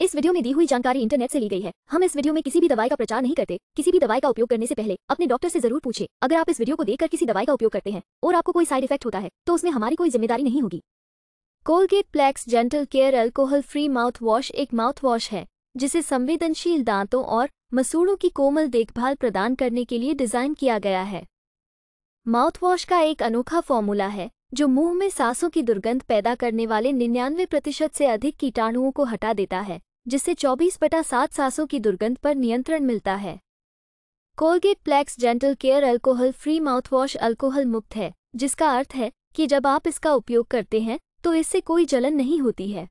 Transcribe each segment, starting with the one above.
इस वीडियो में दी हुई जानकारी इंटरनेट से ली गई है हम इस वीडियो में किसी भी दवाई का प्रचार नहीं करते किसी भी दवाई का उपयोग करने से पहले अपने डॉक्टर से जरूर पूछे अगर आप इस वीडियो को देखकर किसी दवाई का उपयोग करते हैं और आपको कोई साइड इफेक्ट होता है तो उसमें हमारी कोई जिम्मेदारी नहीं होगी Colgate Plax gentle care alcohol free mouthwash एक माउथ वॉश है जिसे संवेदनशील दांतों और मसूड़ों की कोमल देखभाल प्रदान करने के लिए डिजाइन किया गया है माउथ वॉश का एक अनोखा फॉर्मूला है जो मुंह में सांसों की दुर्गंध पैदा करने वाले निन्यानवे प्रतिशत से अधिक कीटाणुओं को हटा देता है जिससे चौबीस बटा सात सांसों की दुर्गंध पर नियंत्रण मिलता है Colgate Plax gentle care alcohol free mouthwash alcohol मुक्त है जिसका अर्थ है कि जब आप इसका उपयोग करते हैं तो इससे कोई जलन नहीं होती है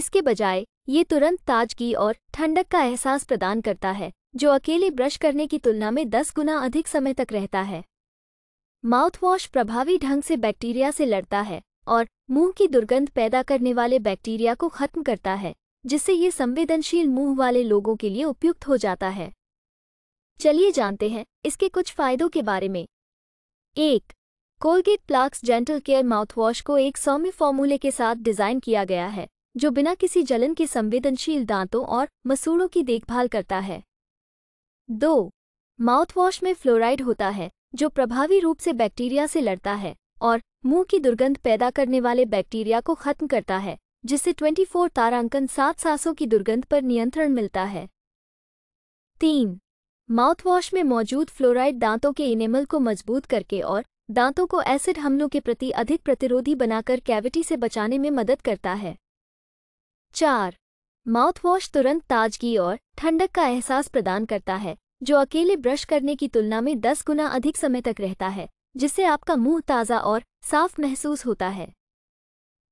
इसके बजाय ये तुरंत ताजगी और ठंडक का एहसास प्रदान करता है जो अकेले ब्रश करने की तुलना में दस गुना अधिक समय तक रहता है माउथवॉश प्रभावी ढंग से बैक्टीरिया से लड़ता है और मुंह की दुर्गंध पैदा करने वाले बैक्टीरिया को खत्म करता है जिससे ये संवेदनशील मुंह वाले लोगों के लिए उपयुक्त हो जाता है चलिए जानते हैं इसके कुछ फायदों के बारे में एक Colgate Plax gentle care mouthwash को एक सौम्य फॉर्मूले के साथ डिजाइन किया गया है जो बिना किसी जलन के संवेदनशील दांतों और मसूड़ों की देखभाल करता है दो माउथवॉश में फ्लोराइड होता है जो प्रभावी रूप से बैक्टीरिया से लड़ता है और मुंह की दुर्गंध पैदा करने वाले बैक्टीरिया को खत्म करता है जिससे 24 तारांकन सात सांसों की दुर्गंध पर नियंत्रण मिलता है तीन माउथवॉश में मौजूद फ्लोराइड दांतों के इनेमल को मजबूत करके और दांतों को एसिड हमलों के प्रति अधिक प्रतिरोधी बनाकर कैविटी से बचाने में मदद करता है चार माउथवॉश तुरंत ताजगी और ठंडक का एहसास प्रदान करता है जो अकेले ब्रश करने की तुलना में दस गुना अधिक समय तक रहता है जिससे आपका मुंह ताज़ा और साफ महसूस होता है